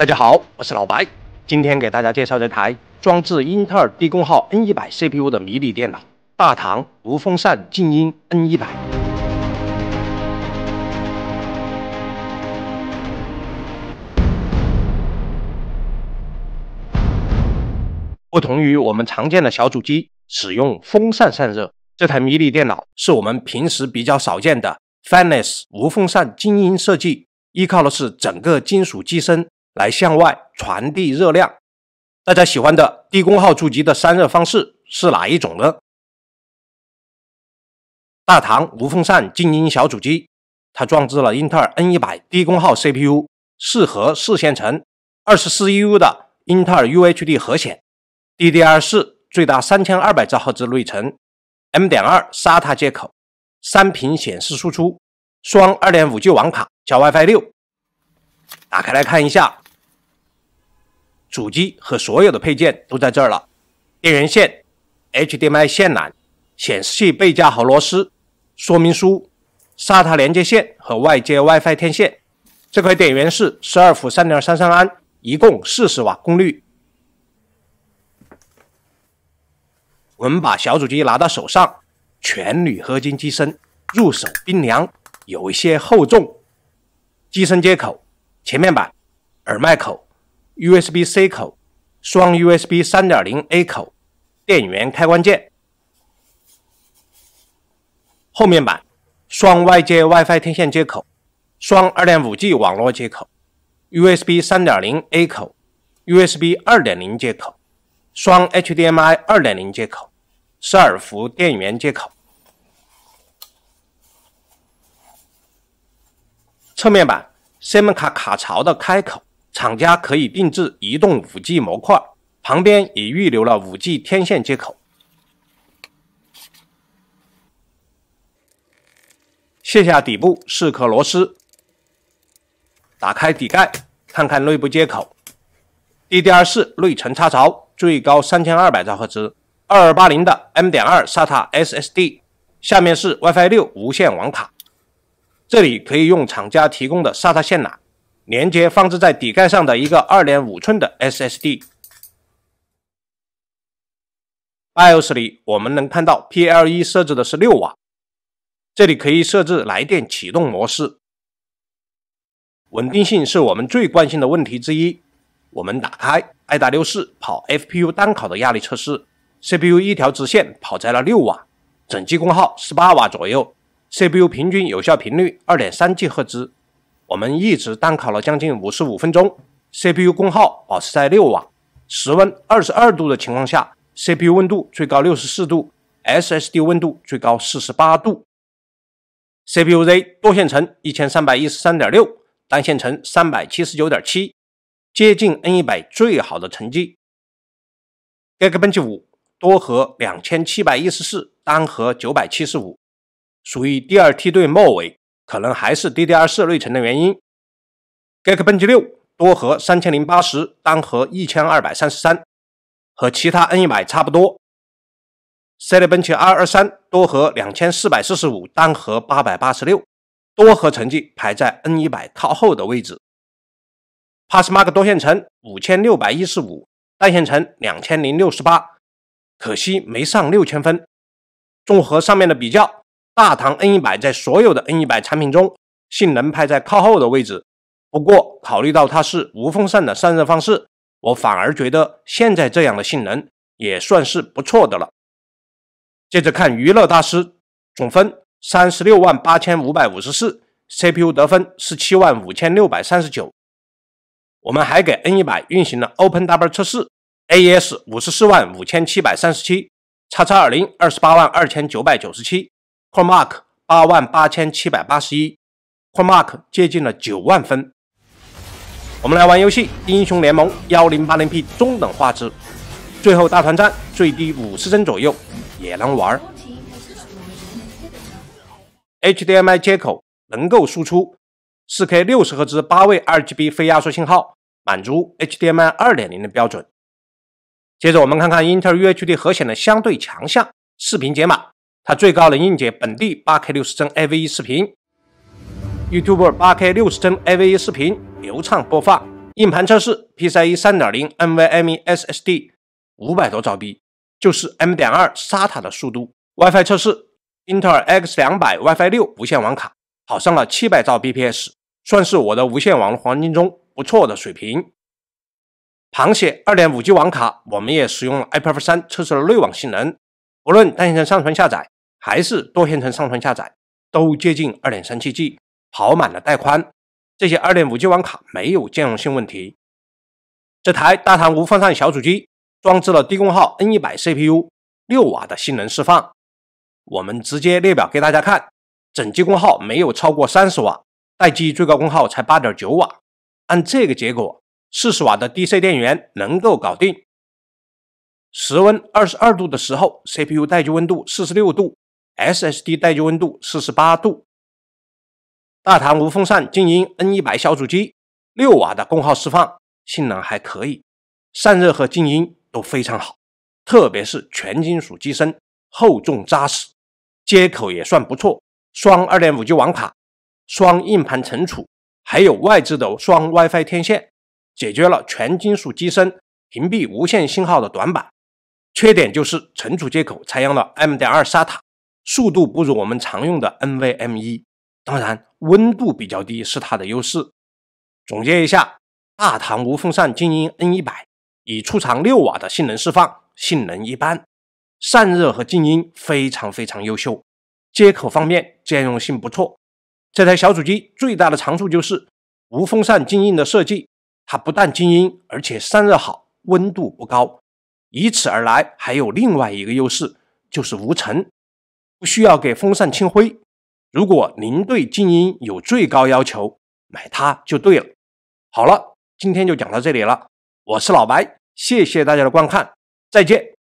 大家好，我是老白，今天给大家介绍这台装置英特尔低功耗 N100 CPU 的迷你电脑，大唐无风扇静音 N100。不同于我们常见的小主机使用风扇散热，这台迷你电脑是我们平时比较少见的 Fanless 无风扇静音设计，依靠的是整个金属机身。来向外传递热量，大家喜欢的低功耗主机的散热方式是哪一种呢？大唐无风扇静音小主机，它装置了英特尔 N 一百低功耗 CPU，四核四线程，二十四 EU 的英特尔 UHD 核显，DDR 四最大三千二百兆赫兹内存，M 点二 SATA 接口，三屏显示输出，双二点五 G 网卡加 WiFi 六，打开来看一下。主机和所有的配件都在这儿了，电源线、HDMI 线缆、显示器背架和螺丝、说明书、SATA 连接线和外接 WiFi 天线。这块电源是十二伏三点三三安，一共四十瓦功率。我们把小主机拿到手上，全铝合金机身，入手冰凉，有一些厚重。机身接口、前面板、耳麦口。USB C 口、双 USB 3.0 A 口、电源开关键。后面板：双外接 WiFi 天线接口、双 2.5G 网络接口、USB 3.0 A 口、USB 2.0接口、双 HDMI 2.0接口、十二伏电源接口。侧面板：SIM 卡卡槽的开口。厂家可以定制移动 5G 模块，旁边也预留了 5G 天线接口。卸下底部四颗螺丝，打开底盖，看看内部接口。DDR4 内存插槽，最高三千二百兆赫兹。二二八零的 M 点二 SATA SSD，下面是 WiFi 六无线网卡，这里可以用厂家提供的 SATA 线缆。连接放置在底盖上的一个二点五寸的 SSD。BIOS 里我们能看到 PLE 设置的是六瓦，这里可以设置来电启动模式。稳定性是我们最关心的问题之一。我们打开 iW 四跑 FPU 单考的压力测试，CPU 一条直线跑在了六瓦，整机功耗十八瓦左右，CPU 平均有效频率二点三 G 赫兹。我们一直单烤了将近五十五分钟，CPU 功耗保持在六瓦，室温二十二度的情况下，CPU 温度最高六十四度，SSD 温度最高四十八度，CPU-Z 多线程一千三百一十三点六，单线程三百七十九点七，接近 N 一百最好的成绩。Geekbench 五多核两千七百一十四，单核九百七十五，属于第二梯队末尾。可能还是 DDR4 内存的原因。Geekbench 六多核三千零八十，单核一千二百三十三，和其他 N 一百差不多。c e l e b e n c h R23 多核两千四百四十五，单核八百八十六，多核成绩排在 N 一百靠后的位置。Passmark 多线程五千六百一十五，单线程两千零六十八，可惜没上六千分。综合上面的比较。大唐 N 一百在所有的 N 一百产品中，性能排在靠后的位置。不过，考虑到它是无风扇的散热方式，我反而觉得现在这样的性能也算是不错的了。接着看娱乐大师总分三十六万八千五百五十四，CPU 得分十七万五千六百三十九。我们还给 N 一百运行了 OpenW 测试，AES 五十四万五千七百三十七叉叉二零二十八万二千九百九十七。Core Mark 八万八千七百八十一，Core Mark 接近了九万分。我们来玩游戏《英雄联盟》，幺零八零 P 中等画质，最后大团战最低五十帧左右也能玩。HDMI 接口能够输出四 K 六十赫兹八位 r GB 非压缩信号，满足 HDMI 二点零的标准。接着我们看看英特尔 UHD 核显的相对强项——视频解码。它最高能硬解本地八 K 六十帧 a v e 视频，YouTuber 八 K 六十帧 a v e 视频流畅播放。硬盘测试 p c i e 三点零 NVMe SSD 五百多兆 B，就是 M 点二 SATA 的速度。WiFi 测试英特尔 X 2 X 两百 WiFi 六无线网卡，跑上了七百兆 bps，算是我的无线网络环境中不错的水平。螃蟹二点五 G 网卡，我们也使用了 iperf 三测试了内网性能。无论单线程上传下载，还是多线程上传下载，都接近二点三七 G，跑满了带宽。这些二点五 G 网卡没有兼容性问题。这台大唐无风扇小主机，装置了低功耗 N 一百 CPU，六瓦的性能释放。我们直接列表给大家看，整机功耗没有超过三十瓦，待机最高功耗才八点九瓦。按这个结果，四十瓦的 DC 电源能够搞定。室温二十二度的时候，CPU 待机温度四十六度，SSD 待机温度四十八度。大唐无风扇静音 N 一百小主机，六瓦的功耗释放，性能还可以，散热和静音都非常好。特别是全金属机身，厚重扎实，接口也算不错，双二点五 G 网卡，双硬盘存储，还有外置的双 WiFi 天线，解决了全金属机身屏蔽无线信号的短板。缺点就是存储接口采用了 M.2 SATA，速度不如我们常用的 NVMe。当然，温度比较低是它的优势。总结一下，大唐无风扇静音 N100 以出厂六瓦的性能释放，性能一般，散热和静音非常非常优秀。接口方面兼容性不错。这台小主机最大的长处就是无风扇静音的设计，它不但静音，而且散热好，温度不高。以此而来，还有另外一个优势，就是无尘，不需要给风扇清灰。如果您对静音有最高要求，买它就对了。好了，今天就讲到这里了。我是老白，谢谢大家的观看，再见。